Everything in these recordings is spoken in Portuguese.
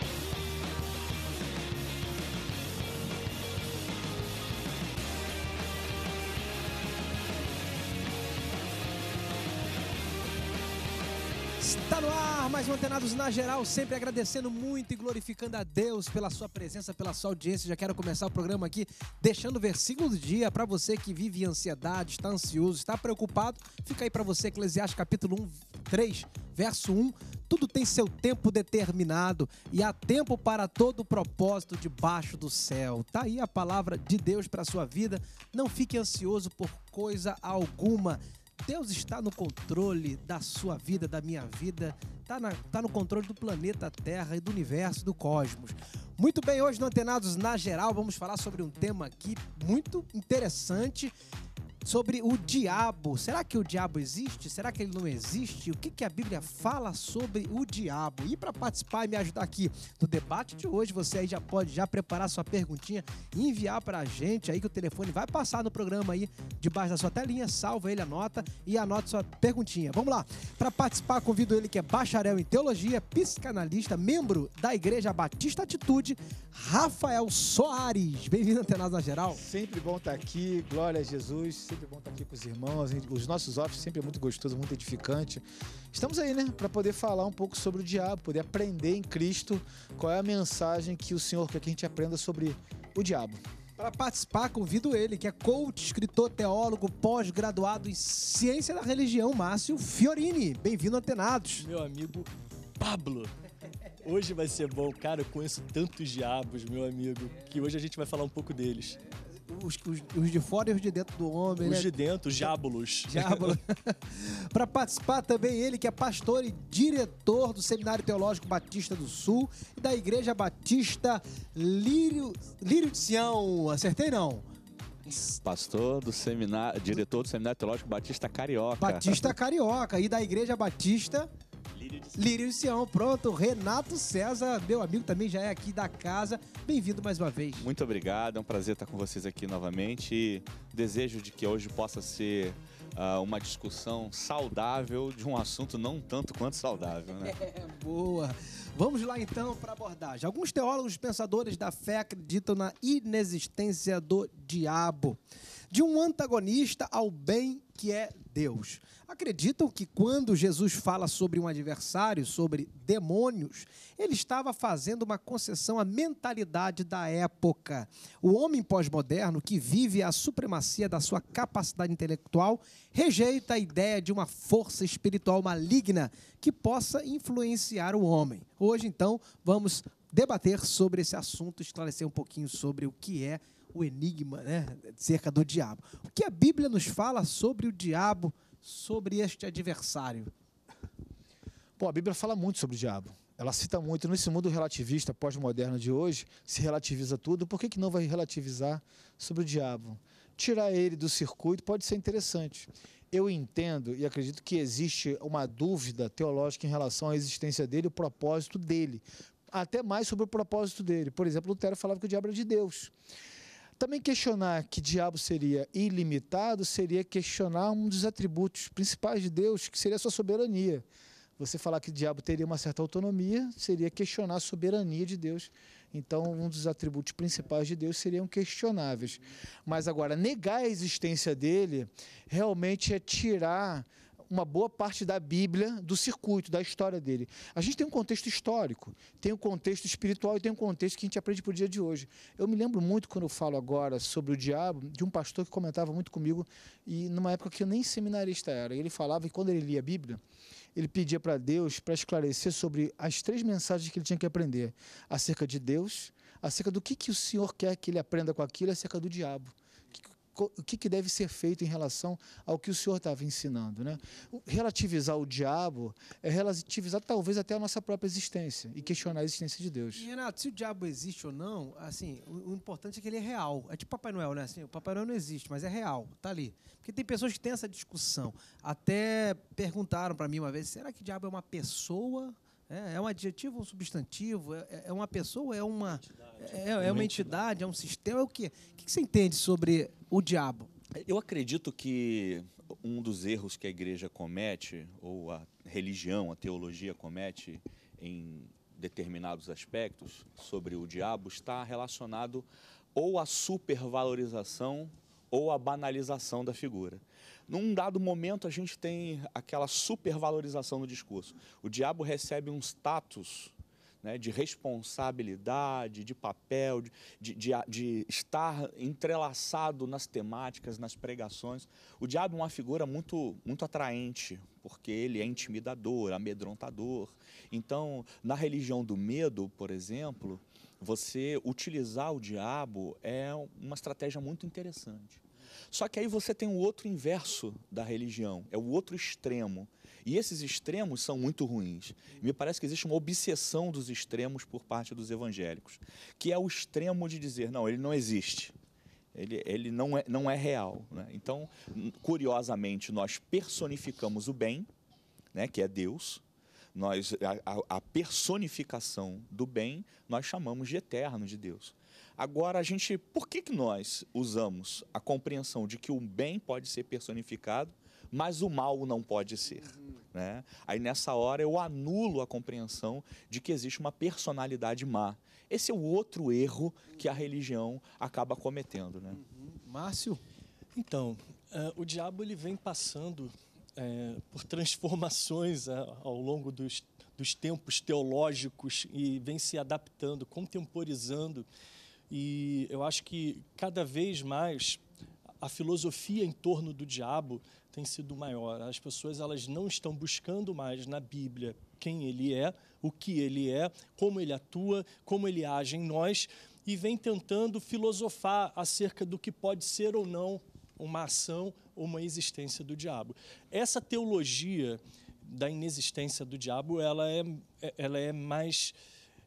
you Está no ar mais um Antenados na Geral, sempre agradecendo muito e glorificando a Deus pela sua presença, pela sua audiência. Já quero começar o programa aqui deixando o versículo do dia para você que vive ansiedade, está ansioso, está preocupado. Fica aí para você, Eclesiastes capítulo 1, 3, verso 1. Tudo tem seu tempo determinado e há tempo para todo o propósito debaixo do céu. Tá aí a palavra de Deus para sua vida. Não fique ansioso por coisa alguma Deus está no controle da sua vida, da minha vida, está tá no controle do planeta Terra e do universo, do cosmos. Muito bem, hoje no Antenados na Geral vamos falar sobre um tema aqui muito interessante sobre o diabo. Será que o diabo existe? Será que ele não existe? O que, que a Bíblia fala sobre o diabo? E para participar e me ajudar aqui no debate de hoje, você aí já pode já preparar sua perguntinha e enviar para a gente aí que o telefone vai passar no programa aí debaixo da sua telinha. Salva ele, anota e anota sua perguntinha. Vamos lá. Para participar, convido ele que é bacharel em teologia, psicanalista, membro da Igreja Batista Atitude, Rafael Soares. Bem-vindo, Antenado na Geral. Sempre bom estar aqui. Glória a Jesus sempre bom estar aqui com os irmãos. Os nossos offs sempre é muito gostoso, muito edificante. Estamos aí, né, para poder falar um pouco sobre o diabo, poder aprender em Cristo qual é a mensagem que o Senhor quer que a gente aprenda sobre o diabo. Para participar, convido ele, que é coach, escritor, teólogo, pós-graduado em ciência da religião, Márcio Fiorini. Bem-vindo, Antenados. Meu amigo Pablo. Hoje vai ser bom, cara. Eu conheço tantos diabos, meu amigo, que hoje a gente vai falar um pouco deles os, os, os, de fora e os de dentro do homem. Os né? de dentro, diábolos. Diábolos. para participar também ele, que é pastor e diretor do Seminário Teológico Batista do Sul e da Igreja Batista Lírio, Lírio de Sião. Acertei não? Pastor do seminário, diretor do Seminário Teológico Batista Carioca. Batista Carioca e da Igreja Batista Lírio de Sião, pronto. Renato César, meu amigo, também já é aqui da casa. Bem-vindo mais uma vez. Muito obrigado, é um prazer estar com vocês aqui novamente. E desejo de que hoje possa ser uh, uma discussão saudável de um assunto não tanto quanto saudável, né? É, boa. Vamos lá então para a abordagem. Alguns teólogos pensadores da fé acreditam na inexistência do diabo, de um antagonista ao bem que é Deus. Acreditam que quando Jesus fala sobre um adversário, sobre demônios, ele estava fazendo uma concessão à mentalidade da época. O homem pós-moderno que vive a supremacia da sua capacidade intelectual rejeita a ideia de uma força espiritual maligna que possa influenciar o homem. Hoje, então, vamos debater sobre esse assunto, esclarecer um pouquinho sobre o que é o enigma né, cerca do diabo. O que a Bíblia nos fala sobre o diabo, sobre este adversário? Bom, a Bíblia fala muito sobre o diabo. Ela cita muito. Nesse mundo relativista pós-moderno de hoje, se relativiza tudo. Por que, que não vai relativizar sobre o diabo? Tirar ele do circuito pode ser interessante. Eu entendo e acredito que existe uma dúvida teológica em relação à existência dele, o propósito dele. Até mais sobre o propósito dele. Por exemplo, Lutero falava que o diabo era de Deus. Também questionar que diabo seria ilimitado seria questionar um dos atributos principais de Deus, que seria a sua soberania. Você falar que diabo teria uma certa autonomia seria questionar a soberania de Deus. Então, um dos atributos principais de Deus seriam questionáveis. Mas agora, negar a existência dele realmente é tirar uma boa parte da Bíblia, do circuito, da história dele. A gente tem um contexto histórico, tem um contexto espiritual e tem um contexto que a gente aprende para o dia de hoje. Eu me lembro muito, quando eu falo agora sobre o diabo, de um pastor que comentava muito comigo, e numa época que eu nem seminarista era. Ele falava que quando ele lia a Bíblia, ele pedia para Deus para esclarecer sobre as três mensagens que ele tinha que aprender: acerca de Deus, acerca do que, que o Senhor quer que ele aprenda com aquilo, e acerca do diabo o que, que deve ser feito em relação ao que o senhor estava ensinando. Né? Relativizar o diabo é relativizar talvez até a nossa própria existência e questionar a existência de Deus. E, Renato, se o diabo existe ou não, assim, o, o, importante é que ele é real. É tipo Papai Noel, né? Assim, o Papai Noel não existe, mas é real, tá ali. Porque tem pessoas que têm essa discussão. Até perguntaram para mim uma vez, será que o diabo é uma pessoa? É, é um adjetivo, um substantivo? É, é, é uma pessoa? É uma, é, é uma, uma entidade, entidade? É um sistema? É o quê? O que você entende sobre o diabo? Eu acredito que um dos erros que a igreja comete, ou a religião, a teologia comete em determinados aspectos sobre o diabo, está relacionado ou à supervalorização ou a banalização da figura. Num dado momento, a gente tem aquela supervalorização do discurso. O diabo recebe um status né, de responsabilidade, de papel, de, de, de, de, estar entrelaçado nas temáticas, nas pregações. O diabo é uma figura muito, muito atraente, porque ele é intimidador, amedrontador. Então, na religião do medo, por exemplo, você utilizar o diabo é uma estratégia muito interessante. Só que aí você tem o outro inverso da religião, é o outro extremo. E esses extremos são muito ruins. Me parece que existe uma obsessão dos extremos por parte dos evangélicos, que é o extremo de dizer, não, ele não existe. Ele, ele não, é, não é real. Né? Então, curiosamente, nós personificamos o bem, né, que é Deus, nós, a, a personificação do bem nós chamamos de eterno de Deus. Agora, a gente, por que, que nós usamos a compreensão de que o bem pode ser personificado, mas o mal não pode ser? Uhum. Né? Aí, nessa hora, eu anulo a compreensão de que existe uma personalidade má. Esse é o outro erro que a religião acaba cometendo. Né? Uhum. Márcio? Então, uh, o diabo ele vem passando é, por transformações ao longo dos, dos tempos teológicos e vem se adaptando, contemporizando. E eu acho que cada vez mais a filosofia em torno do diabo tem sido maior. As pessoas elas não estão buscando mais na Bíblia quem ele é, o que ele é, como ele atua, como ele age em nós e vem tentando filosofar acerca do que pode ser ou não uma ação ou uma existência do diabo. Essa teologia da inexistência do diabo, ela é, ela é mais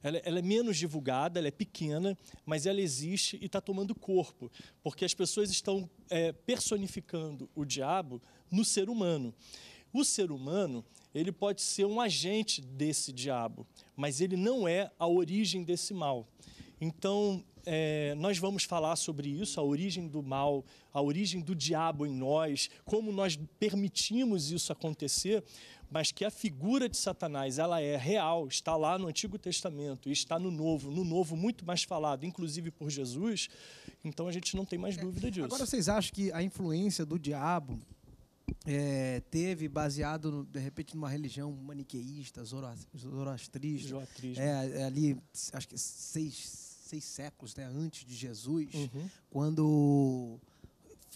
ela, ela, é menos divulgada, ela é pequena, mas ela existe e está tomando corpo, porque as pessoas estão é, personificando o diabo no ser humano. O ser humano ele pode ser um agente desse diabo, mas ele não é a origem desse mal. Então é, nós vamos falar sobre isso, a origem do mal, a origem do diabo em nós, como nós permitimos isso acontecer, mas que a figura de Satanás, ela é real, está lá no Antigo Testamento e está no Novo, no Novo muito mais falado, inclusive por Jesus, então a gente não tem mais é, dúvida disso. Agora vocês acham que a influência do diabo é, teve baseado no, de repente numa religião maniqueísta, zoroastrista, zoroastrista é, é, ali acho que seis seis séculos né, antes de Jesus, uhum. quando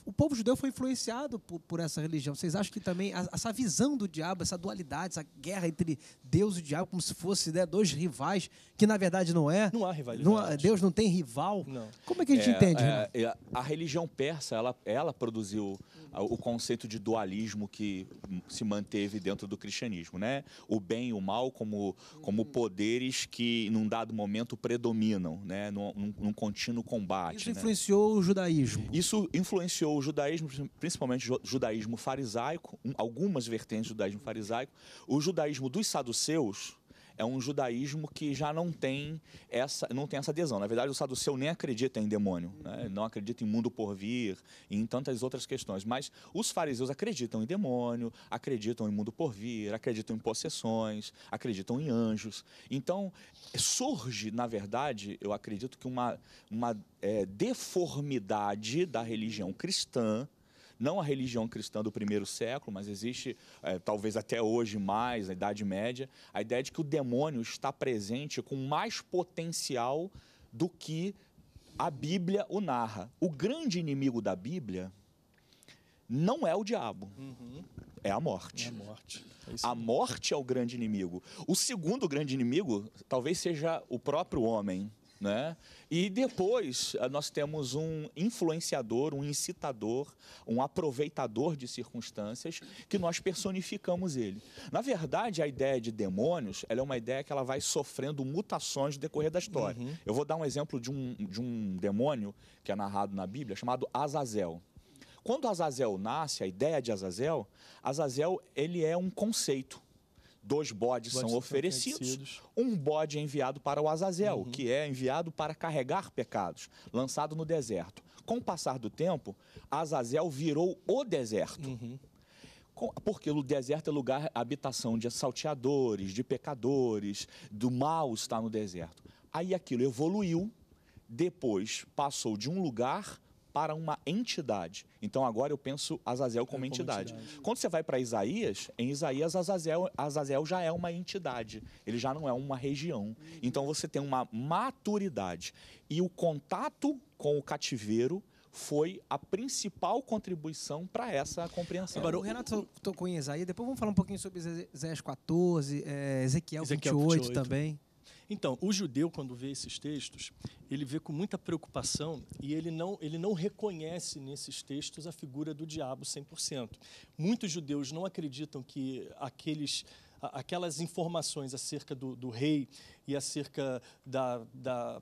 o povo judeu foi influenciado por, por essa religião. Vocês acham que também essa visão do diabo, essa dualidade, essa guerra entre Deus e o diabo, como se fosse né, dois rivais, que na verdade não é? Não há rivalidade. Não há, Deus não tem rival? Não. Como é que a gente é, entende? É, é a religião persa, ela, ela produziu o conceito de dualismo que se manteve dentro do cristianismo, né? O bem e o mal como, como hum. poderes que, num dado momento, predominam, né? Num, num, num contínuo combate. Isso né? influenciou né? o judaísmo? Isso influenciou o judaísmo, principalmente judaísmo farisaico, algumas vertentes do judaísmo farisaico, o judaísmo dos saduceus, é um judaísmo que já não tem essa, não tem essa adesão. Na verdade, o saduceu nem acredita em demônio, né? não acredita em mundo por vir e em tantas outras questões. Mas os fariseus acreditam em demônio, acreditam em mundo por vir, acreditam em possessões, acreditam em anjos. Então, surge, na verdade, eu acredito que uma, uma é, deformidade da religião cristã não a religião cristã do primeiro século, mas existe, é, talvez até hoje mais, na Idade Média, a ideia de que o demônio está presente com mais potencial do que a Bíblia o narra. O grande inimigo da Bíblia não é o diabo. Uhum. É a morte. É a morte. É a morte é o grande inimigo. O segundo grande inimigo talvez seja o próprio homem. Né? E depois eh, nós temos um influenciador, um incitador, um aproveitador de circunstâncias que nós personificamos ele. Na verdade, a ideia de demônios é uma ideia que ela vai sofrendo mutações no decorrer da história. Uhum. Eu vou dar um exemplo de um, de um demônio que é narrado na Bíblia chamado Azazel. Quando Azazel nasce, a ideia de Azazel, Azazel ele é um conceito dois bodes, são, oferecidos, são um bode é enviado para o Azazel, uhum. que é enviado para carregar pecados, lançado no deserto. Com o passar do tempo, Azazel virou o deserto. Uhum. Porque o deserto é lugar, habitação de assalteadores, de pecadores, do mal está no deserto. Aí aquilo evoluiu, depois passou de um lugar para uma entidade. Então agora eu penso Azazel como, é, como entidade. Quando você vai para Isaías, em Isaías Azazel, Azazel já é uma entidade, ele já não é uma região. Então você tem uma maturidade. E o contato com o cativeiro foi a principal contribuição para essa compreensão. Agora, o Renato tocou em Isaías, depois vamos falar um pouquinho sobre Isaías 14, é, Ezequiel, Ezequiel 28, 28 também. Então, o judeu, quando vê esses textos, ele vê com muita preocupação e ele não, ele não reconhece nesses textos a figura do diabo 100%. Muitos judeus não acreditam que aqueles aquelas informações acerca do, do rei e acerca da, da,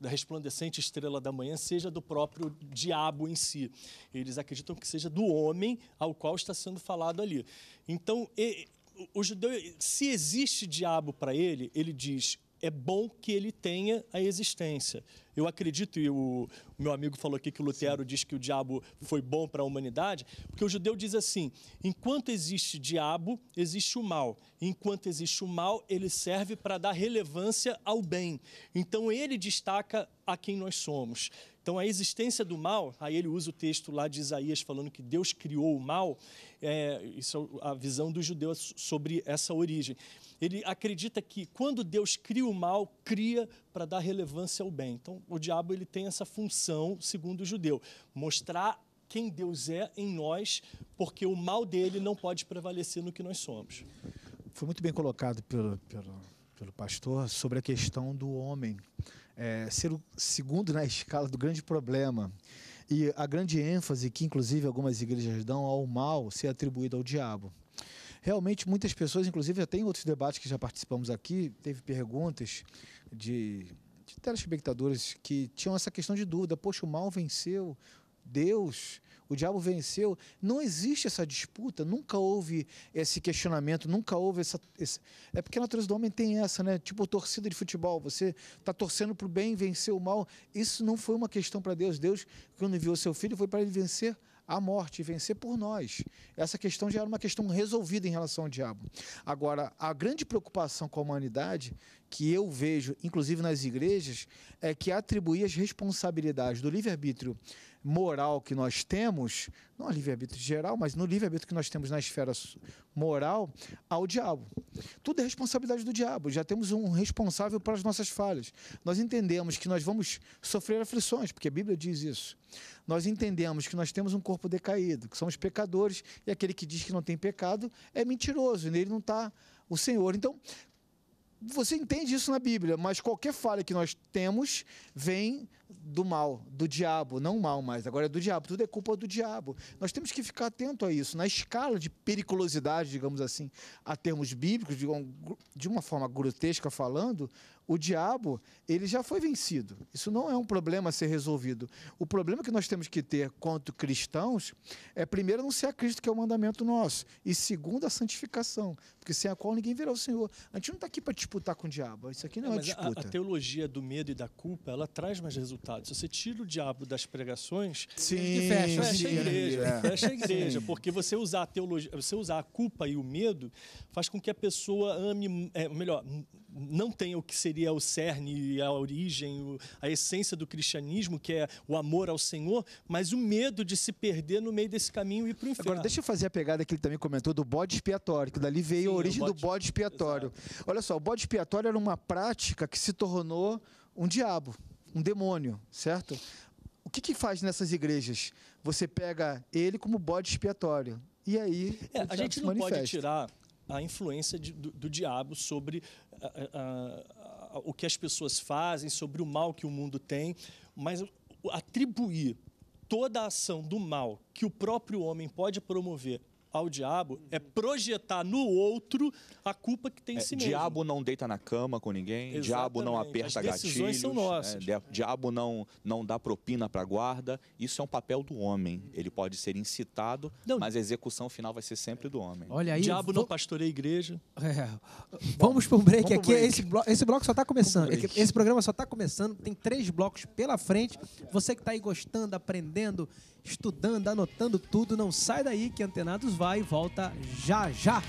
da, resplandecente estrela da manhã seja do próprio diabo em si. Eles acreditam que seja do homem ao qual está sendo falado ali. Então, e, o judeu, se existe diabo para ele, ele diz: é bom que ele tenha a existência. Eu acredito, e o, o meu amigo falou aqui que o Lutero Sim. diz que o diabo foi bom para a humanidade, porque o judeu diz assim: enquanto existe diabo, existe o mal. Enquanto existe o mal, ele serve para dar relevância ao bem. Então ele destaca a quem nós somos. Então, a existência do mal, aí ele usa o texto lá de Isaías falando que Deus criou o mal, é, isso é a visão dos judeus sobre essa origem. Ele acredita que quando Deus cria o mal, cria para dar relevância ao bem. Então, o diabo ele tem essa função, segundo o judeu, mostrar quem Deus é em nós, porque o mal dele não pode prevalecer no que nós somos. Foi muito bem colocado pelo, pelo, pelo pastor sobre a questão do homem é, ser o segundo na escala do grande problema. E a grande ênfase que, inclusive, algumas igrejas dão ao mal ser atribuído ao diabo realmente muitas pessoas, inclusive até em outros debates que já participamos aqui, teve perguntas de telespectadores que tinham essa questão de dúvida: poxa, o mal venceu, Deus, o diabo venceu. Não existe essa disputa, nunca houve esse questionamento, nunca houve essa. Esse... É porque a natureza do homem tem essa, né? Tipo torcida de futebol, você está torcendo para o bem vencer o mal. Isso não foi uma questão para Deus. Deus, quando enviou seu filho, foi para ele vencer a morte e vencer por nós. Essa questão já era uma questão resolvida em relação ao diabo. Agora, a grande preocupação com a humanidade, que eu vejo, inclusive nas igrejas, é que atribuir as responsabilidades do livre-arbítrio moral que nós temos, não a livre-arbítrio geral, mas no livre-arbítrio que nós temos na esfera moral, ao diabo. Tudo é responsabilidade do diabo. Já temos um responsável para as nossas falhas. Nós entendemos que nós vamos sofrer aflições, porque a Bíblia diz isso. Nós entendemos que nós temos um corpo decaído, que somos pecadores, e aquele que diz que não tem pecado é mentiroso, e nele não está o Senhor. Então, você entende isso na Bíblia, mas qualquer falha que nós temos vem do mal, do diabo, não mal mais, agora é do diabo, tudo é culpa do diabo. Nós temos que ficar atento a isso, na escala de periculosidade, digamos assim, a termos bíblicos, de uma forma grotesca falando, o diabo, ele já foi vencido. Isso não é um problema a ser resolvido. O problema que nós temos que ter quanto cristãos é primeiro não ser a Cristo, que é o mandamento nosso, e segundo a santificação, porque sem a qual ninguém virá o Senhor. A gente não está aqui para disputar com o diabo, isso aqui não é, é disputa. A, a teologia do medo e da culpa, ela traz mais resultados resultado. Se você tira o diabo das pregações, sim, fecha, fecha a igreja. É. Fecha a igreja. Sim. Porque você usar a teologia, você usar a culpa e o medo faz com que a pessoa ame, é, melhor, não tenha o que seria o cerne, a origem, a essência do cristianismo, que é o amor ao Senhor, mas o medo de se perder no meio desse caminho e ir para o inferno. Agora, deixa eu fazer a pegada que ele também comentou do bode expiatório, que dali veio sim, a é origem bode... do bode expiatório. Exato. Olha só, o bode expiatório era uma prática que se tornou um diabo um demônio, certo? O que, que faz nessas igrejas? Você pega ele como bode expiatório. E aí. É, a gente não manifesta. pode tirar a influência de, do, do, diabo sobre a, a, a, o que as pessoas fazem, sobre o mal que o mundo tem, mas atribuir toda a ação do mal que o próprio homem pode promover ao diabo é projetar no outro a culpa que tem em é, si é, mesmo. Diabo não deita na cama com ninguém, Exatamente. diabo não aperta As gatilhos, são né, nossas. Né? diabo não, não dá propina para guarda. Isso é um papel do homem. Ele pode ser incitado, não. mas a execução final vai ser sempre do homem. Olha aí, diabo vou... não pastoreia a igreja. É. Vamos para um break Vamos aqui. Break. Esse, bloco, esse bloco só está começando. Um esse programa só está começando. Tem três blocos pela frente. Você que está aí gostando, aprendendo estudando, anotando tudo. Não sai daí que Antenados vai e volta já já.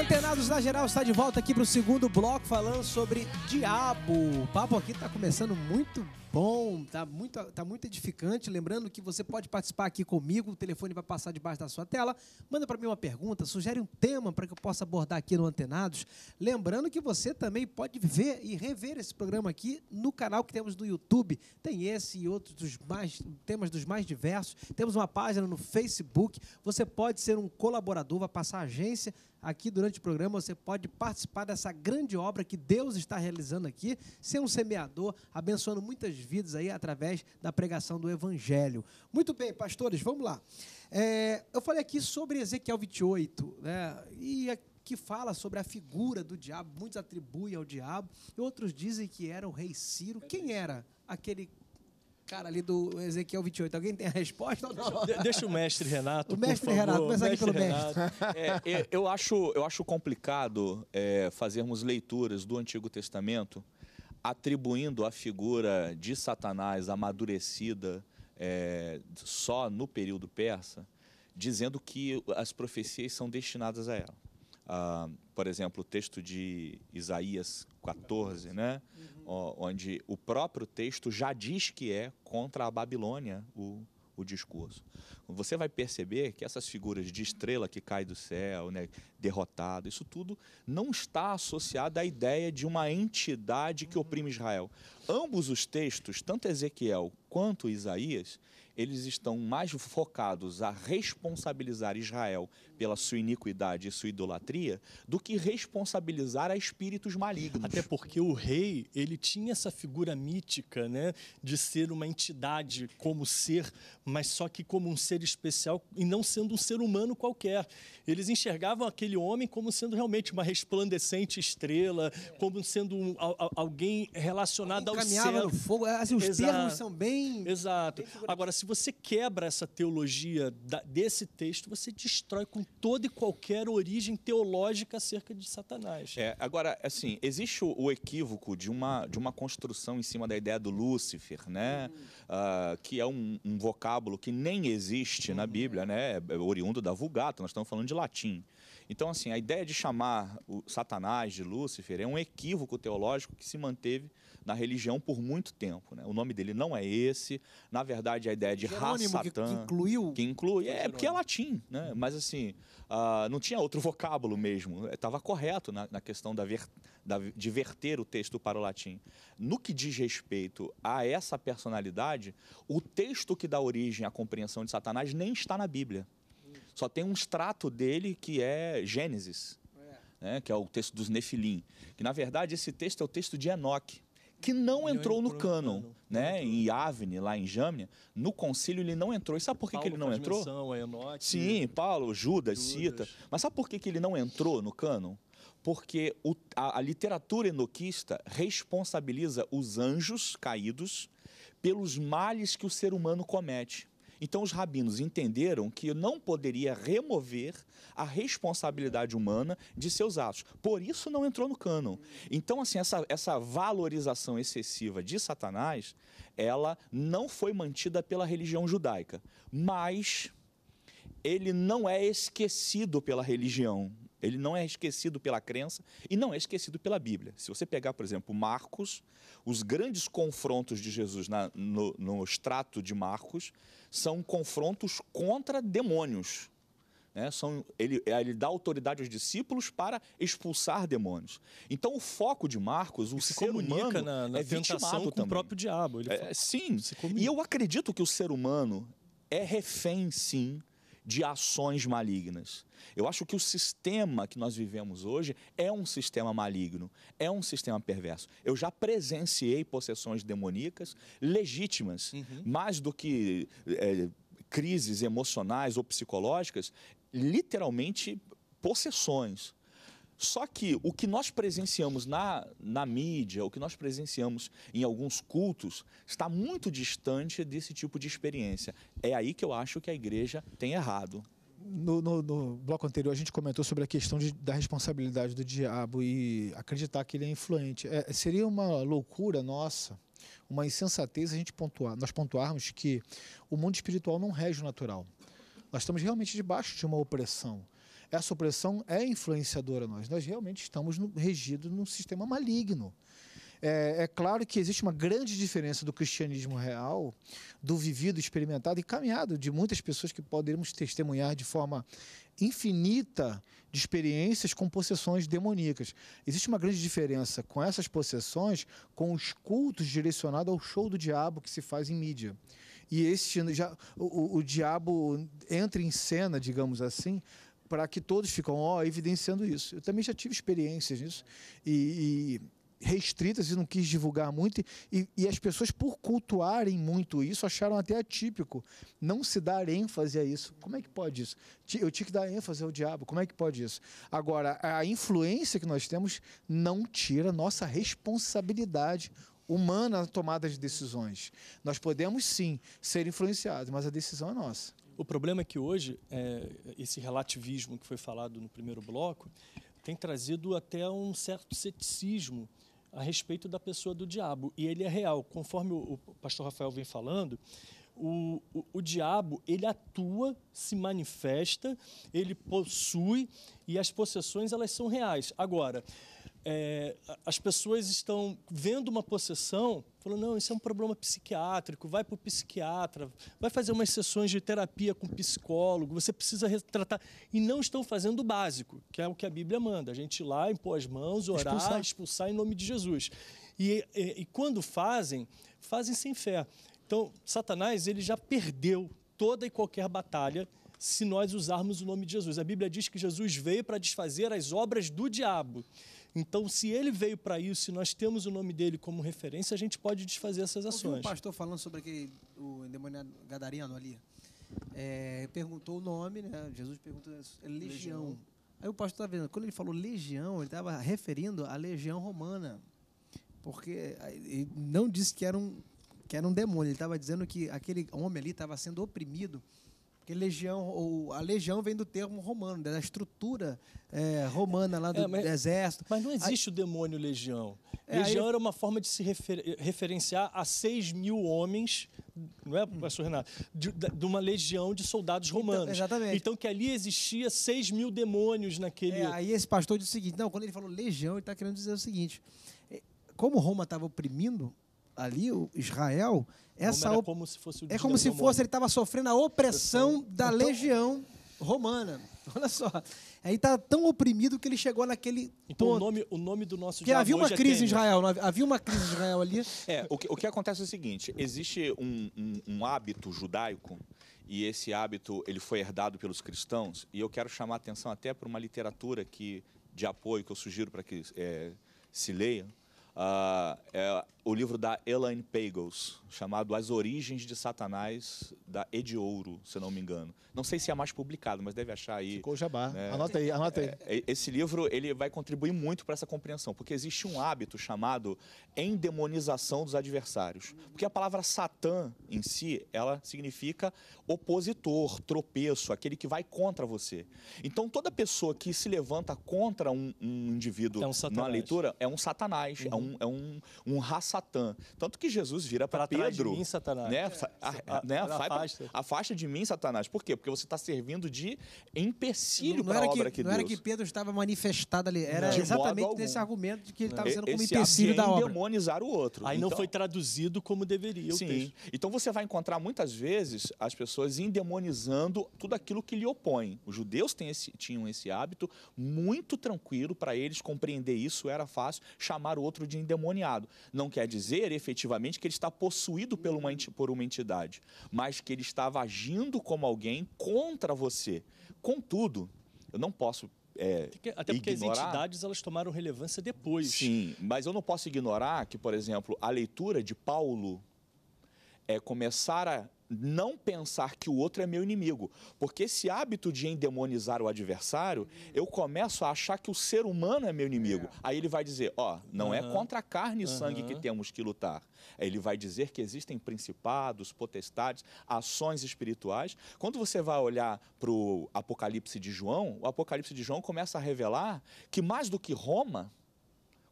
Antenados na geral está de volta aqui para o segundo bloco falando sobre diabo. O papo aqui está começando muito bom, tá muito, tá muito edificante. Lembrando que você pode participar aqui comigo, o telefone vai passar debaixo da sua tela. Manda para mim uma pergunta, sugere um tema para que eu possa abordar aqui no Antenados. Lembrando que você também pode ver e rever esse programa aqui no canal que temos no YouTube. Tem esse e outros dos mais temas dos mais diversos. Temos uma página no Facebook. Você pode ser um colaborador, vai passar a agência aqui durante o programa, você pode participar dessa grande obra que Deus está realizando aqui, ser um semeador, abençoando muitas vidas aí através da pregação do Evangelho. Muito bem, pastores, vamos lá. É, eu falei aqui sobre Ezequiel 28, né? E que fala sobre a figura do diabo, muitos atribuem ao diabo, e outros dizem que era o rei Ciro. Quem era aquele cara ali do Ezequiel 28? Alguém tem a resposta não? Deixa, deixa o mestre Renato. O mestre Renato, começa aqui pelo Renato. mestre. É, eu, acho, eu acho complicado é, fazermos leituras do Antigo Testamento atribuindo a figura de Satanás amadurecida é, só no período persa, dizendo que as profecias são destinadas a ela. Ah, por exemplo, o texto de Isaías 14, né? Uhum. onde o próprio texto já diz que é contra a Babilônia o, o discurso você vai perceber que essas figuras de estrela que cai do céu, né, derrotado, isso tudo não está associado à ideia de uma entidade que oprime Israel. Ambos os textos, tanto Ezequiel quanto Isaías, eles estão mais focados a responsabilizar Israel pela sua iniquidade e sua idolatria do que responsabilizar a espíritos malignos. Até porque o rei, ele tinha essa figura mítica, né, de ser uma entidade como ser, mas só que como um ser ser especial e não sendo um ser humano qualquer. Eles enxergavam aquele homem como sendo realmente uma resplandecente estrela, como sendo um, a, alguém relacionado alguém ao céu. Caminhava no fogo. É, assim, os Exato. termos são bem. Exato. Bem Agora, se você quebra essa teologia da, desse texto, você destrói com toda e qualquer origem teológica acerca de Satanás. É, agora, assim, existe o equívoco de uma, de uma construção em cima da ideia do Lúcifer, né? Hum. Uh, que é um, um vocábulo que nem existe existe na Bíblia, né? É, é oriundo da Vulgata, nós estamos falando de latim. Então, assim, a ideia de chamar o Satanás de Lúcifer é um equívoco teológico que se manteve na religião por muito tempo. Né? O nome dele não é esse. Na verdade, a ideia é de Jerônimo, que, que incluiu. Que inclui. É, porque é latim, né? Uhum. Mas assim, uh, não tinha outro vocábulo mesmo. Estava é, correto na, na questão da, ver, da de verter o texto para o latim. No que diz respeito a essa personalidade, o texto que dá origem à compreensão de Satanás nem está na Bíblia. Só tem um extrato dele que é Gênesis, é. Né, que é o texto dos Nefilim. Que, na verdade, esse texto é o texto de Enoque que não, entrou, no cânon, né? Em Iavne, lá em Jâmia, no concílio ele não entrou. E sabe por que, que ele não entrou? Menção, Enoque, Sim, Paulo, Judas, Judas, cita. Mas sabe por que, que ele não entrou no cano? Porque o, a, a literatura enoquista responsabiliza os anjos caídos pelos males que o ser humano comete. Então os rabinos entenderam que não poderia remover a responsabilidade humana de seus atos. Por isso não entrou no cânon. Então assim, essa, essa valorização excessiva de Satanás, ela não foi mantida pela religião judaica, mas ele não é esquecido pela religião ele não é esquecido pela crença e não é esquecido pela Bíblia. Se você pegar, por exemplo, Marcos, os grandes confrontos de Jesus na, no, no extrato de Marcos são confrontos contra demônios. Né? São, ele, ele dá autoridade aos discípulos para expulsar demônios. Então, o foco de Marcos, o se ser humano, na, na é vitimado com também. o próprio diabo. Ele é, fala, sim, e eu acredito que o ser humano é refém, sim, de ações malignas. Eu acho que o sistema que nós vivemos hoje é um sistema maligno, é um sistema perverso. Eu já presenciei possessões demoníacas legítimas, uhum. mais do que é, crises emocionais ou psicológicas, literalmente possessões. Só que o que nós presenciamos na, na mídia, o que nós presenciamos em alguns cultos, está muito distante desse tipo de experiência. É aí que eu acho que a igreja tem errado. No, no, no, bloco anterior a gente comentou sobre a questão de, da responsabilidade do diabo e acreditar que ele é influente. É, seria uma loucura nossa, uma insensatez a gente pontuar, nós pontuarmos que o mundo espiritual não rege o natural. Nós estamos realmente debaixo de uma opressão essa opressão é influenciadora a nós. Nós realmente estamos regidos num sistema maligno. É, é, claro que existe uma grande diferença do cristianismo real, do vivido, experimentado e caminhado de muitas pessoas que poderíamos testemunhar de forma infinita de experiências com possessões demoníacas. Existe uma grande diferença com essas possessões, com os cultos direcionados ao show do diabo que se faz em mídia. E este já o, o diabo entra em cena, digamos assim, para que todos ficam ó, evidenciando isso. Eu também já tive experiências nisso e, e restritas e não quis divulgar muito. E, e, as pessoas, por cultuarem muito isso, acharam até atípico não se dar ênfase a isso. Como é que pode isso? Eu tinha que dar ênfase ao diabo, como é que pode isso? Agora, a influência que nós temos não tira nossa responsabilidade humana na tomada de decisões. Nós podemos sim ser influenciados, mas a decisão é nossa. O problema é que hoje é, esse relativismo que foi falado no primeiro bloco tem trazido até um certo ceticismo a respeito da pessoa do diabo. E ele é real. Conforme o, o pastor Rafael vem falando, o, o, o, diabo ele atua, se manifesta, ele possui e as possessões elas são reais. Agora, é, as pessoas estão vendo uma possessão, falando, não, isso é um problema psiquiátrico, vai para o psiquiatra, vai fazer umas sessões de terapia com psicólogo, você precisa retratar. E não estão fazendo o básico, que é o que a Bíblia manda, a gente ir lá, impor as mãos, orar, expulsar, expulsar em nome de Jesus. E, e, e quando fazem, fazem sem fé. Então, Satanás, ele já perdeu toda e qualquer batalha se nós usarmos o nome de Jesus. A Bíblia diz que Jesus veio para desfazer as obras do diabo. Então, se ele veio para isso, se nós temos o nome dele como referência, a gente pode desfazer essas ações. o um pastor falando sobre aquele o endemoniado gadareno ali. É, perguntou o nome, né? Jesus perguntou é legião. legião. Aí o pastor está vendo, quando ele falou legião, ele estava referindo à legião romana. Porque ele não disse que era um, que era um demônio, ele estava dizendo que aquele homem ali estava sendo oprimido que legião, ou a legião vem do termo romano, da estrutura é, romana lá do, é, mas, do, exército. Mas não existe aí, o demônio legião. É, legião aí, era uma forma de se refer, referenciar a 6 mil homens, não é, pastor Renato? De, de uma legião de soldados então, romanos. Então, exatamente. Então que ali existia 6 mil demônios naquele. É, aí esse pastor disse o seguinte: não, quando ele falou legião, ele está querendo dizer o seguinte. É, como Roma estava oprimindo ali, o Israel, essa como, como se fosse o É como se fosse, ele estava sofrendo a opressão da então... legião romana. Olha só. Aí está tão oprimido que ele chegou naquele. Então, ponto. O, nome, o nome do nosso Porque havia uma é crise é em Israel, havia uma crise em Israel ali. É, o que, o que acontece é o seguinte: existe um, um, um hábito judaico e esse hábito ele foi herdado pelos cristãos. E eu quero chamar a atenção até para uma literatura que, de apoio que eu sugiro para que é, se leia. Uh, é, o livro da Elaine Pagels, chamado As Origens de Satanás, da Ediouro, se não me engano. Não sei se é mais publicado, mas deve achar aí. Ficou jabá. Né? Anota aí, anota aí. É, é esse livro ele vai contribuir muito para essa compreensão, porque existe um hábito chamado endemonização dos adversários. Porque a palavra Satã em si, ela significa opositor, tropeço, aquele que vai contra você. Então, toda pessoa que se levanta contra um, um indivíduo é um na leitura é um satanás, é uhum. é um, é um, um raça Satã. Tanto que Jesus vira para Pedro. Mim, né? É, né? A, né? Afasta. afasta de mim, Satanás. Por quê? Porque você está servindo de empecilho para a obra que, que Deus. Não era que Pedro estava manifestado ali. Era de exatamente nesse argumento de que ele estava sendo como empecilho assim da obra. demonizar o outro. Aí então, não foi traduzido como deveria sim. o texto. Então você vai encontrar muitas vezes as pessoas endemonizando tudo aquilo que lhe opõe. Os judeus esse, tinham esse hábito muito tranquilo para eles compreender isso era fácil chamar o outro de endemoniado. Não quer dizer efetivamente que ele está possuído por uma, por uma entidade, mas que ele estava agindo como alguém contra você. Contudo, eu não posso é, até porque ignorar... as entidades elas tomaram relevância depois. Sim, mas eu não posso ignorar que, por exemplo, a leitura de Paulo é começar a não pensar que o outro é meu inimigo. Porque esse hábito de endemonizar o adversário, uhum. eu começo a achar que o ser humano é meu inimigo. É. Aí ele vai dizer: ó, oh, não uhum. é contra a carne e uhum. sangue que temos que lutar. Ele vai dizer que existem principados, potestades, ações espirituais. Quando você vai olhar para o Apocalipse de João, o Apocalipse de João começa a revelar que mais do que Roma,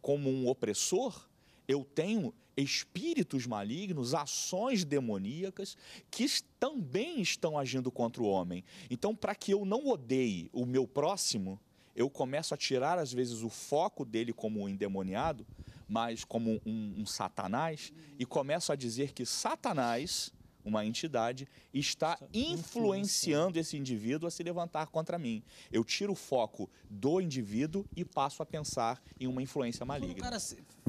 como um opressor, eu tenho espíritos malignos, ações demoníacas que também estão agindo contra o homem. Então, para que eu não odeie o meu próximo, eu começo a tirar, às vezes, o foco dele como um endemoniado, mas como um, um satanás, e começo a dizer que Satanás uma entidade, está, influenciando, esse indivíduo a se levantar contra mim. Eu tiro o foco do indivíduo e passo a pensar em uma influência maligna. Quando o cara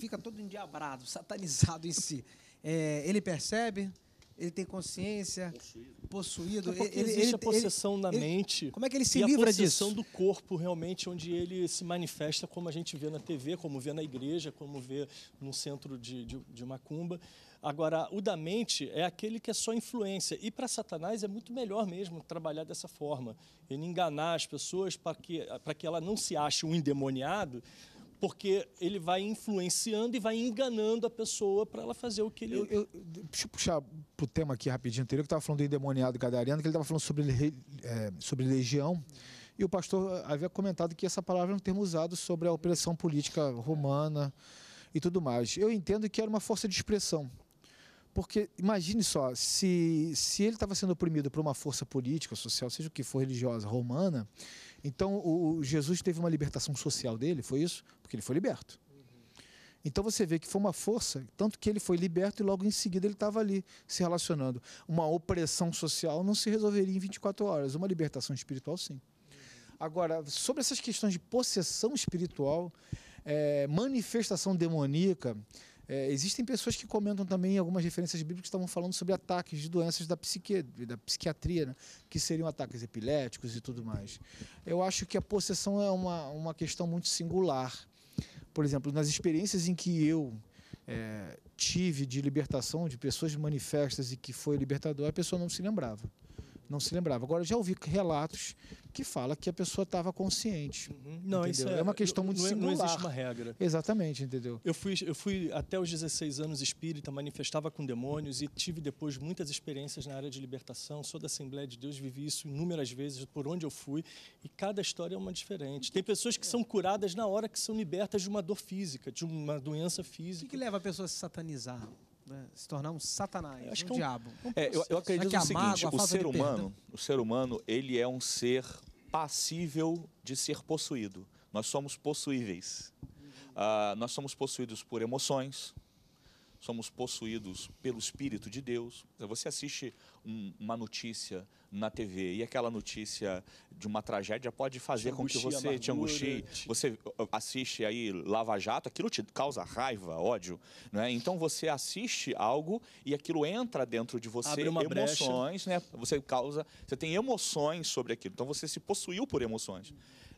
fica todo endiabrado, satanizado em si. É, ele percebe, ele tem consciência, possuído. possuído. ele, existe ele, a possessão ele, mente. Como é que ele se livra disso? A possessão disso? do corpo, realmente, onde ele se manifesta, como a gente vê na TV, como vê na igreja, como vê num centro de, de, de macumba. Agora, o da mente é aquele que é só influência. E para Satanás é muito melhor mesmo trabalhar dessa forma. Ele enganar as pessoas para que, para que ela não se ache um endemoniado, porque ele vai influenciando e vai enganando a pessoa para ela fazer o que ele. Eu, eu, deixa eu puxar para o tema aqui rapidinho anterior, que estava falando do endemoniado Gadariano que ele estava falando sobre, é, sobre legião. E o pastor havia comentado que essa palavra é um termo usado sobre a opressão política romana e tudo mais. Eu entendo que era uma força de expressão. Porque imagine só, se, se ele estava sendo oprimido por uma força política, social, seja o que for, religiosa, romana, então o, o Jesus teve uma libertação social dele, foi isso? Porque ele foi liberto. Então você vê que foi uma força, tanto que ele foi liberto e logo em seguida ele estava ali se relacionando. Uma opressão social não se resolveria em 24 horas, uma libertação espiritual sim. Agora, sobre essas questões de possessão espiritual, é, manifestação demoníaca, é, existem pessoas que comentam também algumas referências bíblicas que estavam falando sobre ataques de doenças da, psique, da psiquiatria, né? que seriam ataques epiléticos e tudo mais. Eu acho que a possessão é uma, uma questão muito singular. Por exemplo, nas experiências em que eu é, tive de libertação de pessoas manifestas e que foi libertador, a pessoa não se lembrava não se lembrava. Agora já ouvi relatos que fala que a pessoa estava consciente. Uhum. Não, entendeu? isso é, é, uma questão muito não, é, singular. Não existe uma regra. Exatamente, entendeu? Eu fui, eu fui até os 16 anos espírita, manifestava com demônios e tive depois muitas experiências na área de libertação. Sou da Assembleia de Deus, vivi isso inúmeras vezes por onde eu fui e cada história é uma diferente. Tem pessoas que são curadas na hora que são libertas de uma dor física, de uma doença física. O que, que leva a pessoa a se satanizar? né, se tornar um satanás, acho um, que é um diabo. é, eu, eu, acredito no seguinte, mágoa, o ser humano, o ser humano, ele é um ser passível de ser possuído. Nós somos possuíveis. Uhum. Uh, nós somos possuídos por emoções, somos possuídos pelo Espírito de Deus. Você assiste um, uma notícia na TV e aquela notícia de uma tragédia pode fazer com que você amargura, te angustie. Você uh, uh, assiste aí Lava Jato, aquilo te causa raiva, ódio. Né? Então você assiste algo e aquilo entra dentro de você, emoções, né? Você causa. Você tem emoções sobre aquilo. Então você se possuiu por emoções.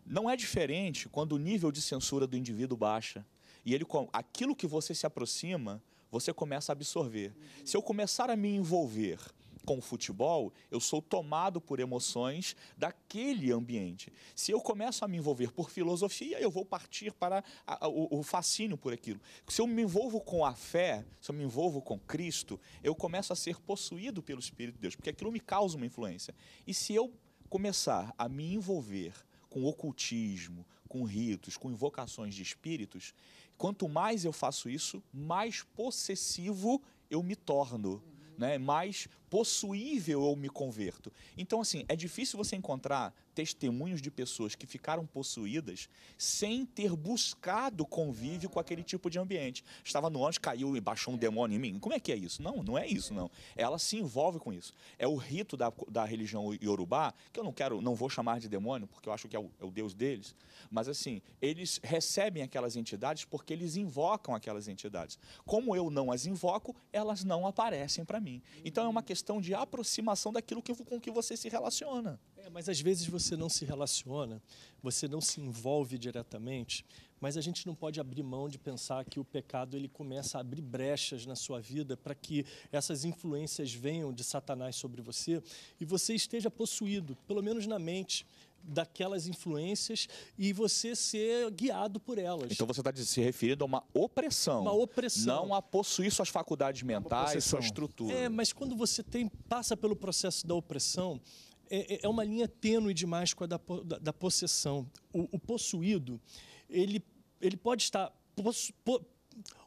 Não é diferente quando o nível de censura do indivíduo baixa. E ele, aquilo que você se aproxima, você começa a absorver. Se eu começar a me envolver com o futebol, eu sou tomado por emoções daquele ambiente. Se eu começo a me envolver por filosofia, eu vou partir para a, a, o, o, fascínio por aquilo. Se eu me envolvo com a fé, se eu me envolvo com Cristo, eu começo a ser possuído pelo Espírito de Deus, porque aquilo me causa uma influência. E se eu começar a me envolver com ocultismo, com ritos, com invocações de espíritos, quanto mais eu faço isso, mais possessivo eu me torno. Né, mais possuível eu me converto. Então, assim, é difícil você encontrar testemunhos de pessoas que ficaram possuídas sem ter buscado convívio com aquele tipo de ambiente. Estava no anjo, caiu e baixou um demônio em mim. Como é que é isso? Não, não é isso, não. Ela se envolve com isso. É o rito da, da religião iorubá, que eu não quero, não vou chamar de demônio, porque eu acho que é o, é o deus deles, mas assim, eles recebem aquelas entidades porque eles invocam aquelas entidades. Como eu não as invoco, elas não aparecem para mim. Então é uma questão de aproximação daquilo que, com que você se relaciona. É, mas às vezes você não se relaciona, você não se envolve diretamente, mas a gente não pode abrir mão de pensar que o pecado ele começa a abrir brechas na sua vida para que essas influências venham de Satanás sobre você e você esteja possuído, pelo menos na mente, daquelas influências e você ser guiado por elas. Então você está se referindo a uma opressão. Uma opressão. Não a possuir suas faculdades mentais, sua estrutura. É, mas quando você tem, passa pelo processo da opressão, é, é, é uma linha tênue demais com a da, da, da possessão. O, o, possuído, ele, ele pode estar possu, po,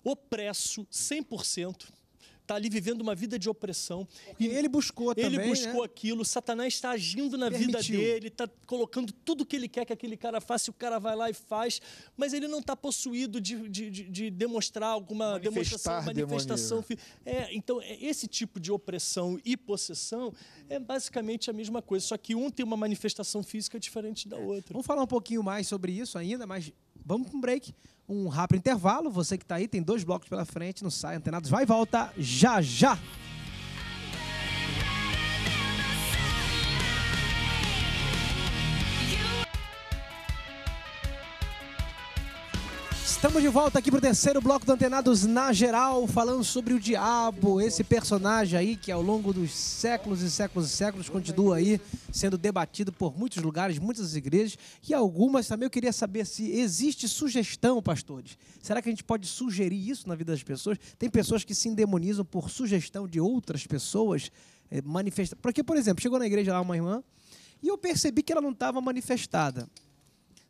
opresso 100%, está ali vivendo uma vida de opressão. Porque e ele buscou também. Ele buscou né? aquilo, Satanás está agindo na Permitiu. vida dele, está colocando tudo que ele quer que aquele cara faça, e o cara vai lá e faz, mas ele não está possuído de, de, de, de, demonstrar alguma Manifestar né? manifestação. manifestação. É, então, é, esse tipo de opressão e possessão é basicamente a mesma coisa, só que um tem uma manifestação física diferente da outra. Vamos falar um pouquinho mais sobre isso ainda, mas vamos para um break um rápido intervalo. Você que está aí, tem dois blocos pela frente, não sai, antenados, vai e volta já já! Estamos de volta aqui para o terceiro bloco do Antenados na Geral, falando sobre o diabo, esse personagem aí que ao longo dos séculos e séculos e séculos continua aí sendo debatido por muitos lugares, muitas igrejas e algumas também eu queria saber se existe sugestão, pastores. Será que a gente pode sugerir isso na vida das pessoas? Tem pessoas que se endemonizam por sugestão de outras pessoas eh, manifestar. Porque, por exemplo, chegou na igreja lá uma irmã e eu percebi que ela não estava manifestada.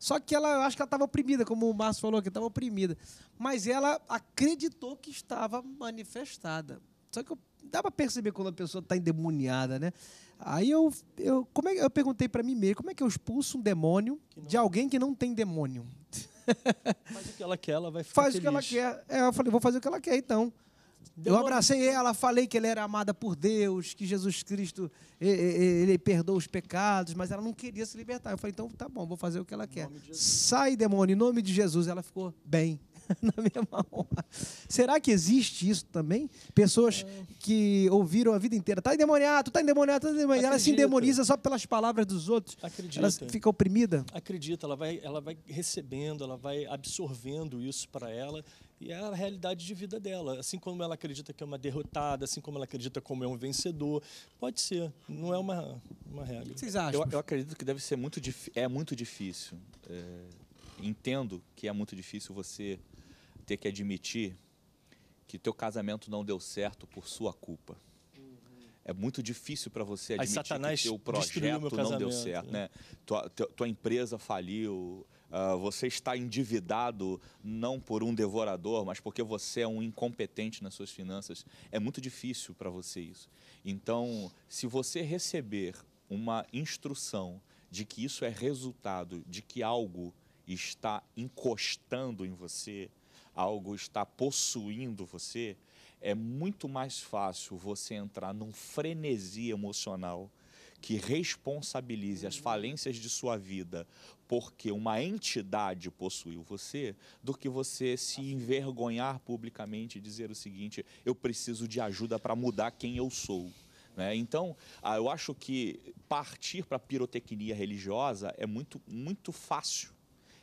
Só que ela, eu acho que ela estava oprimida, como o Márcio falou que estava oprimida. Mas ela acreditou que estava manifestada. Só que eu, dá para perceber quando a pessoa está endemoniada, né? Aí eu, eu, como é, eu perguntei para mim mesmo, como é que eu expulso um demônio não... de alguém que não tem demônio? Faz o que ela quer, ela vai ficar Faz feliz. o que ela quer. É, eu falei, vou fazer o que ela quer, então. Eu abracei ela, falei que ela era amada por Deus, que Jesus Cristo ele perdoa os pecados, mas ela não queria se libertar. Eu falei, então tá bom, vou fazer o que ela quer. Sai, demônio, em nome de Jesus. Ela ficou bem, na minha mão. Será que existe isso também? Pessoas é. que ouviram a vida inteira, tá endemoniado, tá endemoniado, tá endemoniado. Ela se endemoniza só pelas palavras dos outros. Acredito. Ela fica oprimida. Acredita, ela vai, ela vai recebendo, ela vai absorvendo isso para ela e é a realidade de vida dela. Assim como ela acredita que é uma derrotada, assim como ela acredita como é um vencedor. Pode ser, não é uma, uma regra. O que vocês acham? Eu, eu acredito que deve ser muito, é muito difícil. É, entendo que é muito difícil você ter que admitir que teu casamento não deu certo por sua culpa. Uhum. É muito difícil para você admitir que o projeto não deu certo, né? né? Tua, tua, tua empresa faliu, ah, você está endividado não por um devorador, mas porque você é um incompetente nas suas finanças. É muito difícil para você isso. Então, se você receber uma instrução de que isso é resultado de que algo está encostando em você, algo está possuindo você, é muito mais fácil você entrar num frenesi emocional que responsabilize as falências de sua vida porque uma entidade possuiu você, do que você se envergonhar publicamente e dizer o seguinte: eu preciso de ajuda para mudar quem eu sou. Né? Então, ah, eu acho que partir para a pirotecnia religiosa é muito, muito fácil.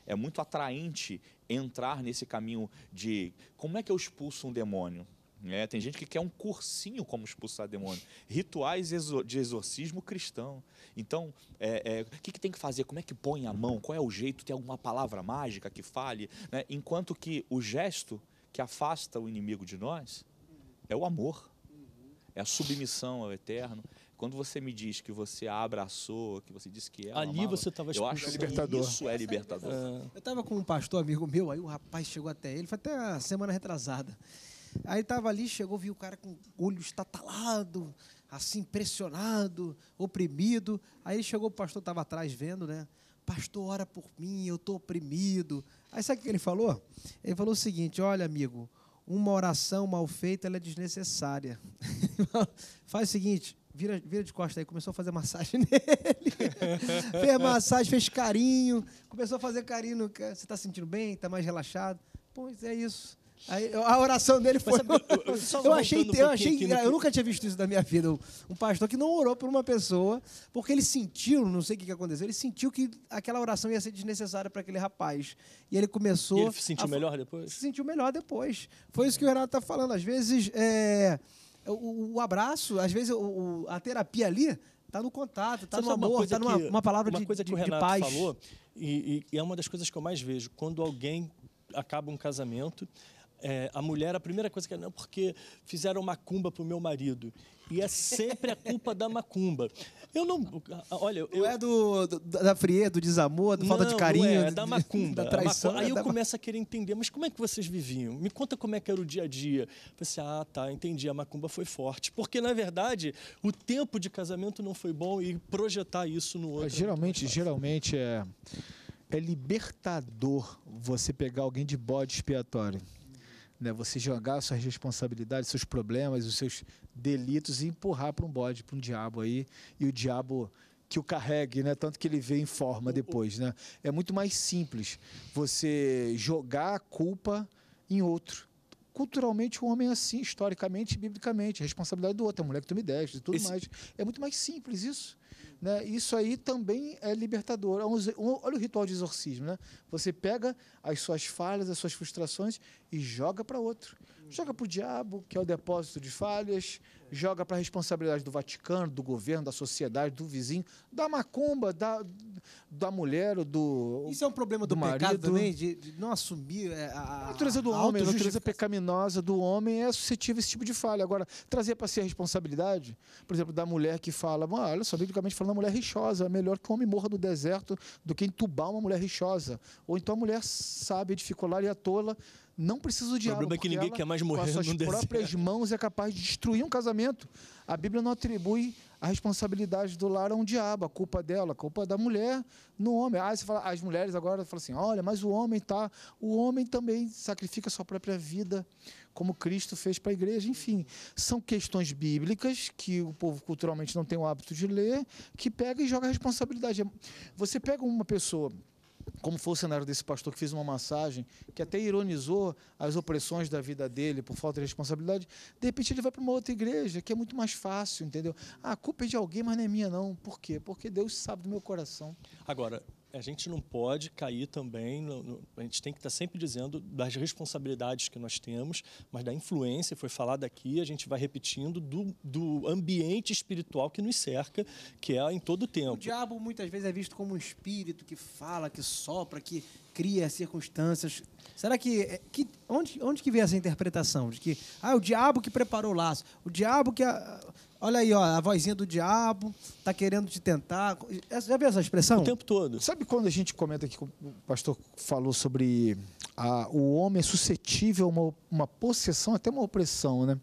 É muito atraente entrar nesse caminho de como é que eu expulso um demônio? É, tem gente que quer um cursinho como expulsar demônio. Rituais de exorcismo cristão. Então, é, é, o que, que, tem que fazer? Como é que põe a mão? Qual é o jeito? Tem alguma palavra mágica que fale? Né? Enquanto que o gesto que afasta o inimigo de nós é o amor, é a submissão ao eterno. Quando você me diz que você abraçou, que você disse que ela Ali amava, você estava Eu acho libertador. isso é libertador. É. Eu estava com um pastor amigo meu, aí o rapaz chegou até ele, foi até a semana retrasada. Aí estava ali, chegou, viu o cara com o olho estatalado, assim, pressionado, oprimido. Aí chegou o pastor, estava atrás vendo, né? Pastor, ora por mim, eu estou oprimido. Aí sabe o que ele falou? Ele falou o seguinte: olha, amigo, uma oração mal feita é desnecessária. Faz o seguinte, vira, vira de costa aí, começou a fazer massagem nele. fez massagem, fez carinho, começou a fazer carinho Você está sentindo bem? Está mais relaxado? Pois é isso. Aí, a oração dele foi. eu, achei, um eu, achei eu nunca tinha visto isso na minha vida. Um pastor que não orou por uma pessoa, porque ele sentiu, não sei o que aconteceu, ele sentiu que aquela oração ia ser desnecessária para aquele rapaz. E ele começou. E ele se sentiu a... melhor depois? Se sentiu melhor depois. Foi isso que o Renato está falando. Às vezes, é... o, o, abraço, às vezes, o, a terapia ali Está no contato, está no amor, está numa uma palavra uma de, coisa que de, o Renato falou, e, e, é uma das coisas que eu mais vejo. Quando alguém acaba um casamento, é, a mulher, a primeira coisa que ela, não, porque fizeram macumba pro meu marido. E é sempre a culpa da macumba. Eu não. Olha, eu. Não é do, do da frieira do desamor, da falta de carinho. Não é, é da macumba. Da traição, Aí é eu da... começo a querer entender, mas como é que vocês viviam? Me conta como é que era o dia a dia. Eu pensei, ah, tá, entendi, a macumba foi forte. Porque, na verdade, o tempo de casamento não foi bom e projetar isso no outro. geralmente, é geralmente é. É libertador você pegar alguém de bode expiatório né? Você jogar suas responsabilidades, seus problemas, os seus delitos e empurrar para um bode, para um diabo aí, e o diabo que o carregue, né? Tanto que ele vê em forma depois, né? É muito mais simples você jogar a culpa em outro. Culturalmente, o um homem é assim, historicamente, biblicamente, a responsabilidade do outro, a mulher que tu me deste e tudo Esse... mais. É muito mais simples isso. Né? Isso aí também é libertador. É olha o ritual de exorcismo. Né? Você pega as suas falhas, as suas frustrações e joga para outro. Joga para o diabo, que é o depósito de falhas, joga para a responsabilidade do Vaticano, do governo, da sociedade, do vizinho, da macumba, da, da mulher, do. Isso é um problema do, do pecado marido. também, de, de, não assumir é, a. A natureza do a homem, a natureza pecaminosa do homem é suscetível a esse tipo de falha. Agora, trazer para si a responsabilidade, por exemplo, da mulher que fala, olha só, biblicamente falando, a mulher rixosa, é melhor que o homem morra no deserto do que entubar uma mulher rixosa. Ou então a mulher sabe de ficolar e a tola não precisa O problema é que ninguém ela, quer mais morrer com as suas próprias deserto. mãos é capaz de destruir um casamento. A Bíblia não atribui a responsabilidade do lar a um diabo, a culpa dela, a culpa é da mulher no homem. Ah, você fala, as mulheres agora falam assim: olha, mas o homem tá. O homem também sacrifica sua própria vida, como Cristo fez para a igreja. Enfim, são questões bíblicas que o povo culturalmente não tem o hábito de ler, que pega e joga a responsabilidade. Você pega uma pessoa como foi o cenário desse pastor que fez uma massagem, que até ironizou as opressões da vida dele por falta de responsabilidade, de repente ele vai para uma outra igreja, que é muito mais fácil, entendeu? Ah, a culpa é de alguém, mas não é minha, não. Por quê? Porque Deus sabe do meu coração. Agora, a gente não pode cair também, no, no, a gente tem que estar tá sempre dizendo das responsabilidades que nós temos, mas da influência, foi falado aqui, a gente vai repetindo, do, do ambiente espiritual que nos cerca, que é em todo o tempo. O diabo muitas vezes é visto como um espírito que fala, que sopra, que cria circunstâncias. Será que, é, que onde, onde que vem essa interpretação de que ah, é o diabo que preparou o laço, o diabo que a, Olha aí, ó, a vozinha do diabo tá querendo te tentar. É, já viu essa expressão? O tempo todo. Sabe quando a gente comenta que o pastor falou sobre a, o homem é suscetível a uma, uma possessão, até uma opressão, né?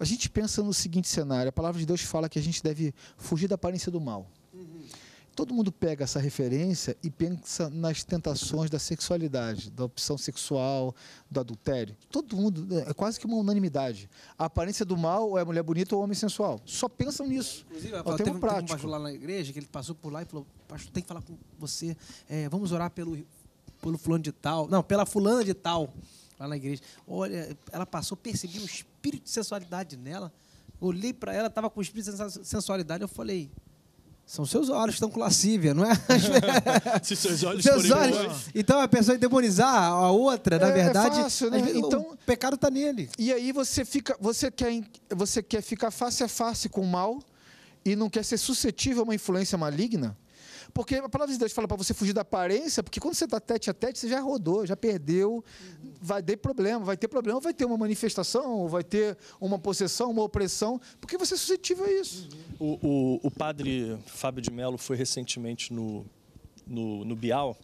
A gente pensa no seguinte cenário: a palavra de Deus fala que a gente deve fugir da aparência do mal. Uhum. Todo mundo pega essa referência e pensa nas tentações da sexualidade, da opção sexual, do adultério. Todo mundo, é, é quase que uma unanimidade. A aparência do mal é mulher bonita ou homem sensual. Só pensam nisso. Inclusive, é Rafael, teve, prático. teve um pastor lá na igreja que ele passou por lá e falou: Pastor, tem que falar com você, é, vamos orar pelo, pelo fulano de tal. Não, pela fulana de tal, lá na igreja. Olha, ela passou, percebi um espírito de sensualidade nela. Olhei para ela, estava com o espírito de sensualidade. Eu falei: são seus olhos que estão com lascívia, não é? Se seus olhos seus olhos. Bons. Então a pessoa demonizar a outra, é, na é verdade, é fácil, né? então o pecado está nele. E aí você fica, você quer, você quer ficar face a face com o mal e não quer ser suscetível a uma influência maligna? Porque a palavra de Deus fala para você fugir da aparência, porque quando você está tete a tete, você já rodou, já perdeu, vai ter problema, vai ter problema, vai ter uma manifestação, vai ter uma possessão, uma opressão, porque você é suscetível a isso. O, o, o, padre Fábio de Mello foi recentemente no, no, no Bial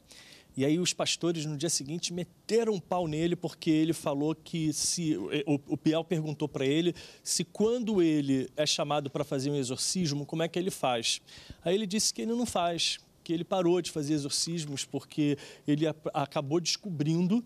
e aí os pastores no dia seguinte meteram um pau nele porque ele falou que se o, o Piau perguntou para ele se quando ele é chamado para fazer um exorcismo, como é que ele faz? Aí ele disse que ele não faz, que ele parou de fazer exorcismos porque ele acabou descobrindo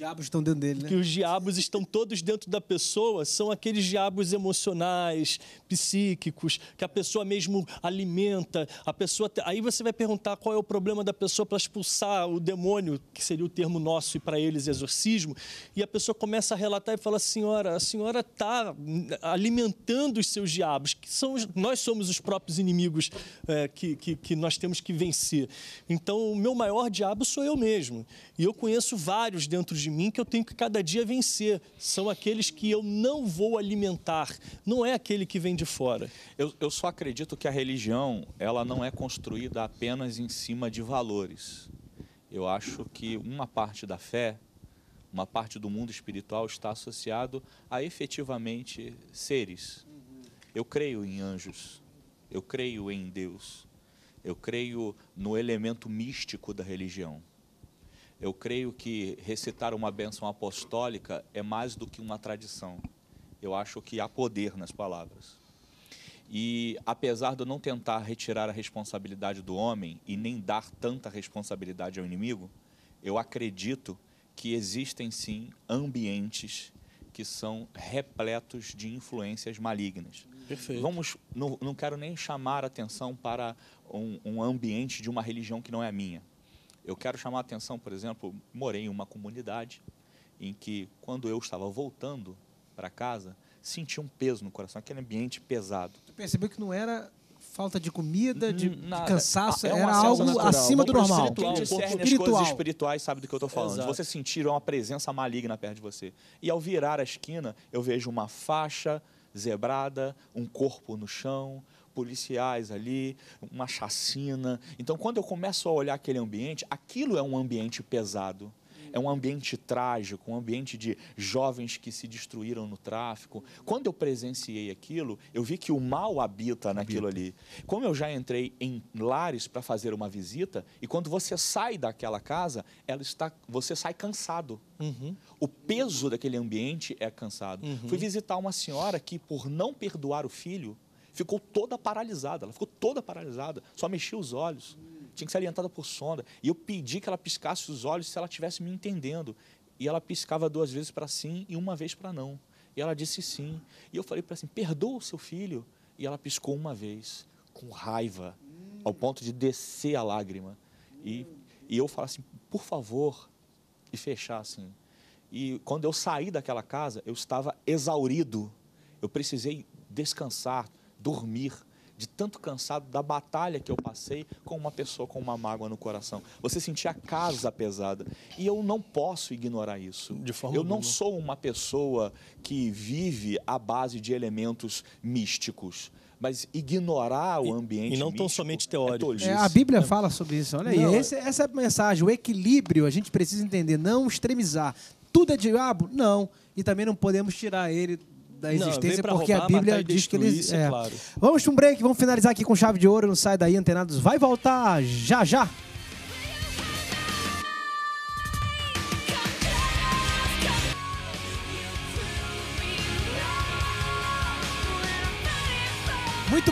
diabos estão dentro dele, né? Que os diabos estão todos dentro da pessoa, são aqueles diabos emocionais, psíquicos, que a pessoa mesmo alimenta. A pessoa, aí você vai perguntar qual é o problema da pessoa para expulsar o demônio, que seria o termo nosso e para eles exorcismo, e a pessoa começa a relatar e fala: "Senhora, a senhora está alimentando os seus diabos, que são nós somos os próprios inimigos é, que, que, que nós temos que vencer. Então, o meu maior diabo sou eu mesmo. E eu conheço vários dentro de de mim que eu tenho que cada dia vencer. São aqueles que eu não vou alimentar, não é aquele que vem de fora. Eu, eu só acredito que a religião, ela não é construída apenas em cima de valores. Eu acho que uma parte da fé, uma parte do mundo espiritual está associado a efetivamente seres. Eu creio em anjos, eu creio em Deus, eu creio no elemento místico da religião. Eu creio que recitar uma bênção apostólica é mais do que uma tradição. Eu acho que há poder nas palavras. E apesar de eu não tentar retirar a responsabilidade do homem e nem dar tanta responsabilidade ao inimigo, eu acredito que existem sim ambientes que são repletos de influências malignas. Perfeito. Vamos, não, não quero nem chamar atenção para um, um ambiente de uma religião que não é a minha. Eu quero chamar a atenção, por exemplo, morei em uma comunidade em que, quando eu estava voltando para casa, senti um peso no coração, aquele ambiente pesado. Tu percebeu que não era falta de comida, de cansaço, é era algo natural. acima é do normal. Espiritual, Quem discerne espiritual. as coisas espirituais sabe do que eu estou falando. Exato. Você sentir uma presença maligna perto de você. E ao virar a esquina, eu vejo uma faixa zebrada, um corpo no chão, policiais ali, uma chacina. Então, quando eu começo a olhar aquele ambiente, aquilo é um ambiente pesado. É um ambiente trágico, um ambiente de jovens que se destruíram no tráfico. Quando eu presenciei aquilo, eu vi que o mal habita naquilo ali. Como eu já entrei em lares para fazer uma visita, e quando você sai daquela casa, ela está, você sai cansado. Uhum. O peso daquele ambiente é cansado. Uhum. Fui visitar uma senhora que, por não perdoar o filho, ficou toda paralisada, ela ficou toda paralisada, só mexia os olhos, tinha que ser alimentada por sonda. E eu pedi que ela piscasse os olhos se ela estivesse me entendendo. E ela piscava duas vezes para sim e uma vez para não. E ela disse sim. E eu falei para assim: perdoa o seu filho. E ela piscou uma vez, com raiva, ao ponto de descer a lágrima. E, e eu falei assim: por favor, e fechar assim. E quando eu saí daquela casa, eu estava exaurido. Eu precisei descansar dormir de tanto cansado da batalha que eu passei com uma pessoa com uma mágoa no coração. Você sentia a casa pesada. E eu não posso ignorar isso. De forma eu alguma. não sou uma pessoa que vive à base de elementos místicos. Mas ignorar o ambiente. E não tão somente é teórico. É é, a Bíblia é. fala sobre isso. Olha não, aí. Esse, essa é a mensagem, o equilíbrio, a gente precisa entender, não extremizar. Tudo é diabo? Não. E também não podemos tirar ele da existência, não, porque roubar, a Bíblia diz que eles. É, é. Claro. Vamos para um break, vamos finalizar aqui com chave de ouro, não sai daí, antenados. Vai voltar já já!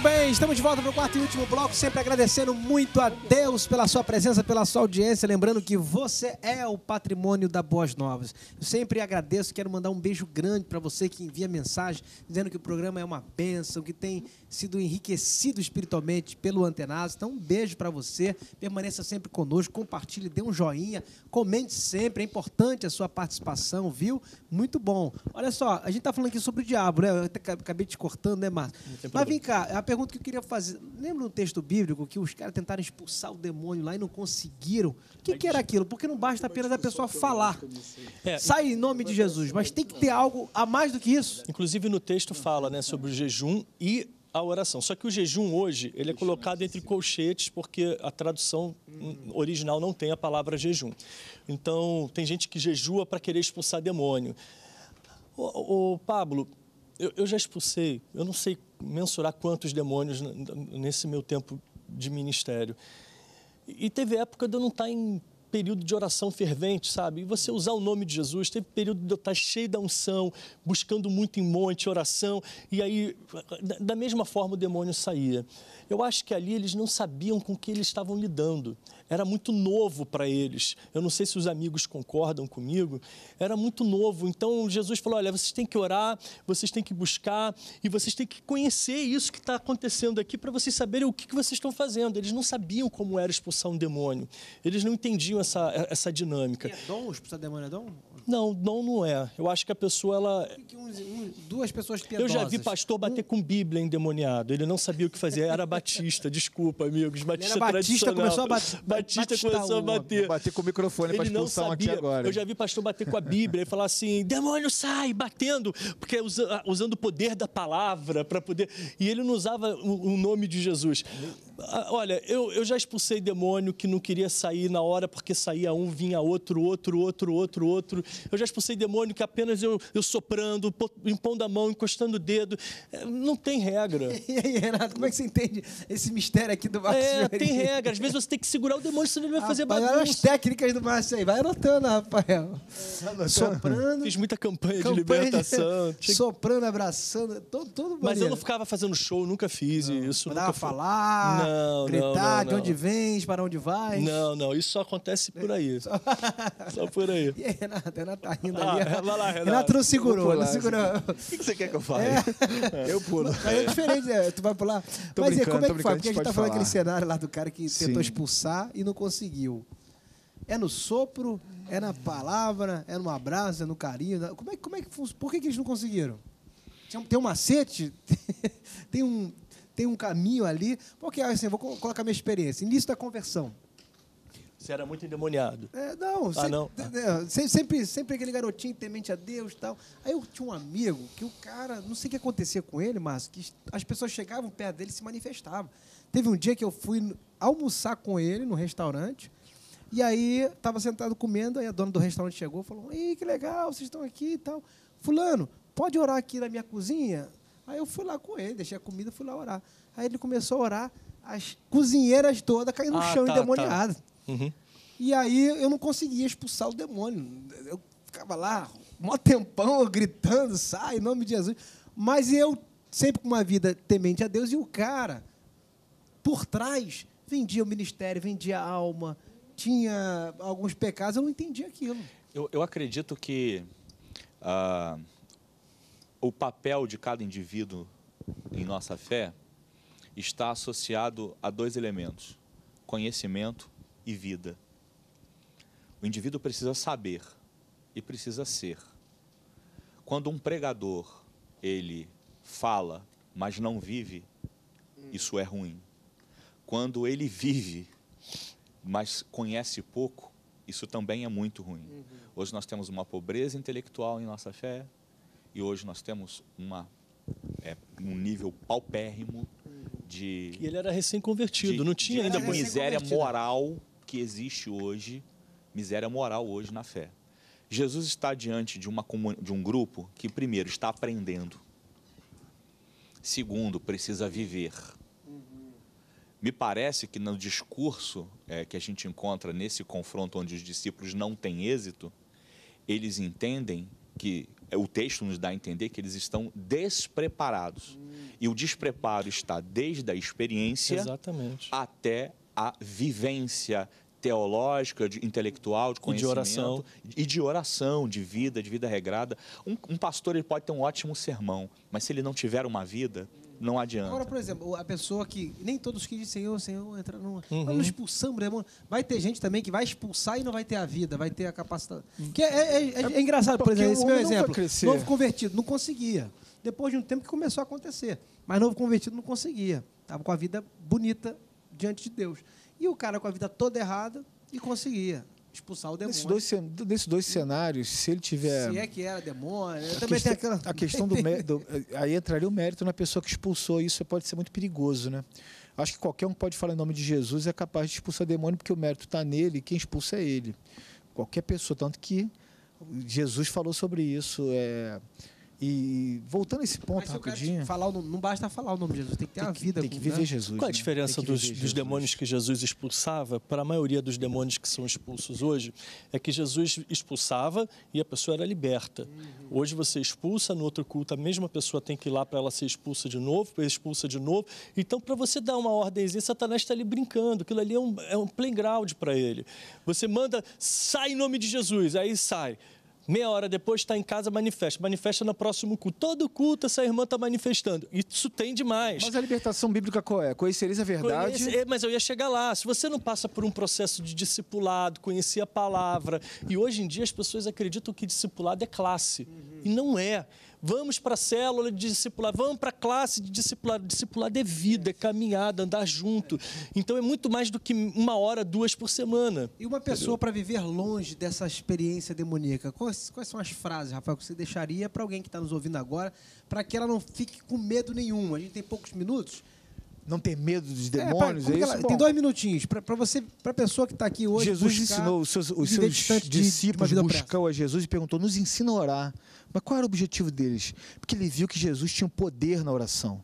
Muito bem, estamos de volta para o quarto e último bloco, sempre agradecendo muito a Deus pela sua presença, pela sua audiência, lembrando que você é o patrimônio da Boas Novas. Eu sempre agradeço, quero mandar um beijo grande para você que envia mensagem dizendo que o programa é uma bênção, que tem sido enriquecido espiritualmente pelo antenado Então, um beijo para você, permaneça sempre conosco, compartilhe, dê um joinha, comente sempre, é importante a sua participação, viu? Muito bom. Olha só, a gente está falando aqui sobre o diabo, né? Eu acabei te cortando, né, Márcio? Mas vem cá, pergunta que eu queria fazer. Lembra um texto bíblico que os caras tentaram expulsar o demônio lá e não conseguiram? O que, que era aquilo? Porque não basta apenas a pessoa falar. É, Sai em nome de Jesus, mas tem que ter algo a mais do que isso. Inclusive no texto fala né, sobre o jejum e a oração. Só que o jejum hoje ele é colocado entre colchetes porque a tradução original não tem a palavra jejum. Então tem gente que jejua para querer expulsar demônio. O, o Pablo, eu, eu já expulsei, eu não sei mensurar quantos demônios nesse meu tempo de ministério. E teve época de eu não estar tá em período de oração fervente, sabe? E você usar o nome de Jesus, teve período de eu estar cheio da unção, buscando muito em monte, oração, e aí, da mesma forma, o demônio saía. Eu acho que ali eles não sabiam com que eles estavam lidando. Era muito novo para eles. Eu não sei se os amigos concordam comigo. Era muito novo. Então Jesus falou: olha, vocês têm que orar, vocês têm que buscar e vocês têm que conhecer isso que está acontecendo aqui para vocês saberem o que, que vocês estão fazendo. Eles não sabiam como era expulsar um demônio. Eles não entendiam essa, essa dinâmica. E é dom? Expulsar demônio é dom? Não, dom não é. Eu acho que a pessoa, ela... duas pessoas piedosas. Eu já vi pastor bater com Bíblia endemoniado. Ele não sabia o que fazer. Era batista, desculpa, amigos. Batista era batista, começou a bater. Batista, batista começou a bater. bater com o microfone para expulsar sabia aqui agora. Eu já vi pastor bater com a Bíblia e falar assim, demônio sai, batendo, porque é usando o poder da palavra para poder... E ele não usava o, o nome de Jesus. Olha, eu, eu já expulsei demônio que não queria sair na hora porque porque saía um, vinha outro, outro, outro, outro, outro. Eu já expulsei demônio que apenas eu, eu soprando, impondo a mão, encostando o dedo. É, não tem regra. E aí, Renato, como é que você entende esse mistério aqui do Márcio? É, tem regra. Às vezes você tem que segurar o demônio, senão ele vai fazer rapaz, bagunça. Olha as técnicas do Márcio aí. Vai anotando, Rafael. Tá anotando. Soprando. Fiz muita campanha, campanha de libertação. De... Soprando, abraçando, todo, todo Mas eu não né? ficava fazendo show, nunca fiz não. isso. nunca falar, não, gritar não, não, de onde vens, para onde vais. Não, não. Isso só acontece acontece por aí. Só, só por aí. E aí, Renata, Renata tá rindo ah, ali. É, vai lá, Renata. Renata não segurou, pular, não segurou. O que, que você quer que eu fale? É. é. Eu pulo. é diferente, né? Tu vai pular? Tô Mas e, como é que foi? Porque a gente tá falando falar. aquele cenário lá do cara que Sim. tentou expulsar e não conseguiu. É no sopro, é na palavra, é no abraço, é no carinho. Como é, como é que Por que, que eles não conseguiram? Tem um macete? tem um, tem um caminho ali? Porque, assim, vou colocar minha experiência. Início da conversão. Você era muito endemoniado. É, não, ah, sempre, não. Né, sempre, sempre aquele garotinho temente a Deus tal. Aí eu tinha um amigo que o cara, não sei o que acontecia com ele, Márcio, que as pessoas chegavam perto dele e se manifestavam. Teve um dia que eu fui almoçar com ele no restaurante. E aí estava sentado comendo, aí a dona do restaurante chegou e falou: Ei, que legal, vocês estão aqui e tal. Fulano, pode orar aqui na minha cozinha? Aí eu fui lá com ele, deixei a comida, fui lá orar. Aí ele começou a orar, as cozinheiras todas caíram no ah, chão tá, tá. endemoniadas. Tá. Uhum. E aí eu não conseguia expulsar o demônio. Eu ficava lá, mó tempão, gritando, sai, em nome de Jesus. Mas eu sempre com uma vida temente a Deus, e o cara, por trás, vendia o ministério, vendia a alma, tinha alguns pecados, eu não entendia aquilo. Eu, eu acredito que ah, o papel de cada indivíduo em nossa fé está associado a dois elementos: conhecimento e vida. O indivíduo precisa saber e precisa ser. Quando um pregador, ele fala, mas não vive, hum. isso é ruim. Quando ele vive, mas conhece pouco, isso também é muito ruim. Uhum. Hoje nós temos uma pobreza intelectual em nossa fé e hoje nós temos uma, é, um nível paupérrimo uhum. de. E ele era recém-convertido, não tinha ainda miséria moral que existe hoje, miséria moral hoje na fé. Jesus está diante de, uma, de um grupo que, primeiro, está aprendendo. Segundo, precisa viver. Me parece que no discurso é, que a gente encontra nesse confronto onde os discípulos não têm êxito, eles entendem que é, o texto nos dá a entender que eles estão despreparados. Hum. E o despreparo está desde a experiência Exatamente. até a vivência teológica, de, intelectual, de conhecimento. E de oração. E de oração, de vida, de vida regrada. Um, um, pastor ele pode ter um ótimo sermão, mas se ele não tiver uma vida, não adianta. Agora, por exemplo, a pessoa que... Nem todos que dizem Senhor, Senhor, entra no Uhum. Nós expulsamos Vai ter gente também que vai expulsar e não vai ter a vida, vai ter a capacidade... Que é, é, é, é engraçado, por exemplo, esse meu exemplo. Novo convertido, não conseguia. Depois de um tempo que começou a acontecer. Mas novo convertido não conseguia. Tava com a vida bonita, diante de Deus. E o cara com a vida toda errada e conseguia expulsar o demônio. Nesses dois, nesses dois cenários, se ele tiver. Se é que era demônio, a também questão, tem aquela. A questão do, mérito. Aí entraria o mérito na pessoa que expulsou, isso pode ser muito perigoso, né? Acho que qualquer um pode falar em nome de Jesus é capaz de expulsar demônio, porque o mérito está nele, quem expulsa é ele. Qualquer pessoa, tanto que Jesus falou sobre isso. É e voltando a esse ponto rapidinho. Falar, não basta falar o nome de Jesus, tem que ter tem, a vida. Tem que viver né? Jesus. Qual a né? diferença dos, dos demônios que Jesus expulsava para a maioria dos demônios que são expulsos hoje? É que Jesus expulsava e a pessoa era liberta. Uhum. Hoje você expulsa, no outro culto a mesma pessoa tem que ir lá para ela ser expulsa de novo, expulsa de novo. Então, para você dar uma ordem, Satanás está ali brincando. Aquilo ali é um, é um playground para ele. Você manda, sai em nome de Jesus, aí sai. Meia hora depois está em casa, manifesta. Manifesta no próximo culto. Todo culto essa irmã está manifestando. Isso tem demais. Mas a libertação bíblica qual é? Conhecereis a verdade? Conhece... É, mas eu ia chegar lá. Se você não passa por um processo de discipulado, conhecer a palavra. E hoje em dia as pessoas acreditam que discipulado é classe. Uhum. E não é. Vamos para a célula de discipular, vamos para a classe de discipular. discipular é vida, é caminhada, andar junto. Então é muito mais do que uma hora, duas por semana. E uma pessoa para viver longe dessa experiência demoníaca, quais, quais são as frases, Rafael, que você deixaria para alguém que está nos ouvindo agora, para que ela não fique com medo nenhum? A gente tem poucos minutos não ter medo dos é, demônios, é, é isso? Ela, tem dois minutinhos. Para você, para pessoa que está aqui hoje. Jesus ensinou, os seus, os seus discípulos buscam a Jesus e perguntou: nos ensina a orar. Mas qual era o objetivo deles? Porque ele viu que Jesus tinha um poder na oração.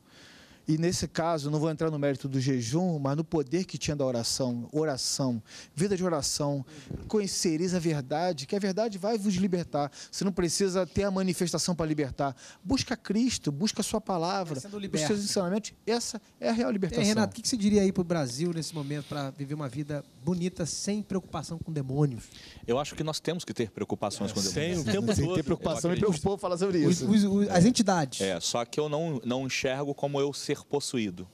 E nesse caso, não vou entrar no mérito do jejum, mas no poder que tinha da oração, oração, vida de oração, conhecereis a verdade, que a verdade vai vos libertar. Você não precisa ter a manifestação para libertar. Busca Cristo, busca a sua palavra, os seus ensinamentos. Essa é a real libertação. É, Renato, o que você diria aí para o Brasil nesse momento para viver uma vida bonita sem preocupação com demônios? Eu acho que nós temos que ter preocupações é, com demônios. Sem, que ter preocupação, me preocupou falar sobre isso. Os, os, os, as entidades. É, só que eu não, não enxergo como eu ser ser possuído.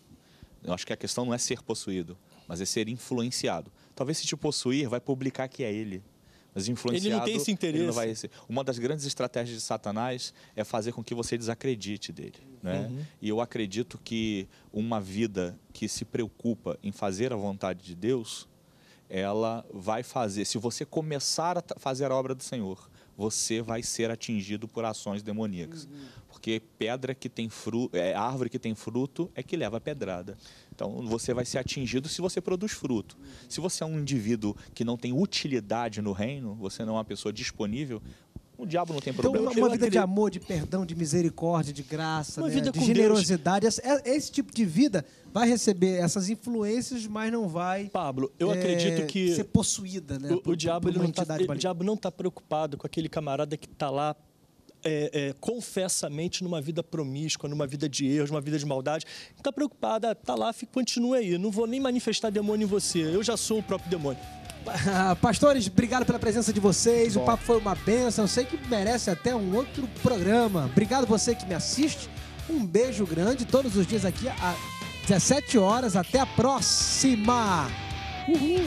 Eu acho que a questão não é ser possuído, mas é ser influenciado. Talvez se te possuir, vai publicar que é ele. Mas influenciado. Ele não tem esse interesse. Vai... Uma das grandes estratégias de Satanás é fazer com que você desacredite dele. Né? Uhum. E eu acredito que uma vida que se preocupa em fazer a vontade de Deus, ela vai fazer. Se você começar a fazer a obra do Senhor, você vai ser atingido por ações demoníacas. Uhum. Porque pedra que tem fruto, é, árvore que tem fruto é que leva pedrada. Então você vai ser atingido se você produz fruto. Uhum. Se você é um indivíduo que não tem utilidade no reino, você não é uma pessoa disponível, o diabo não tem então, problema. Então, uma, uma vida de amor, de perdão, de misericórdia, de graça, né? de generosidade. Esse, é, esse, tipo de vida vai receber essas influências, mas não vai. Pablo, eu é, acredito que. Ser possuída, né? O, por, o diabo, não tá, o diabo não está preocupado com aquele camarada que está lá é, é, confessamente numa vida promíscua, numa vida de erros, numa vida de maldade. Está preocupada, ah, está lá, fica, continua aí. Não vou nem manifestar demônio em você. Eu já sou o próprio demônio. Ah, pastores, obrigado pela presença de vocês. Bom. O papo foi uma benção. Eu sei que merece até um outro programa. Obrigado você que me assiste. Um beijo grande todos os dias aqui às 17 horas. Até a próxima. Uhul.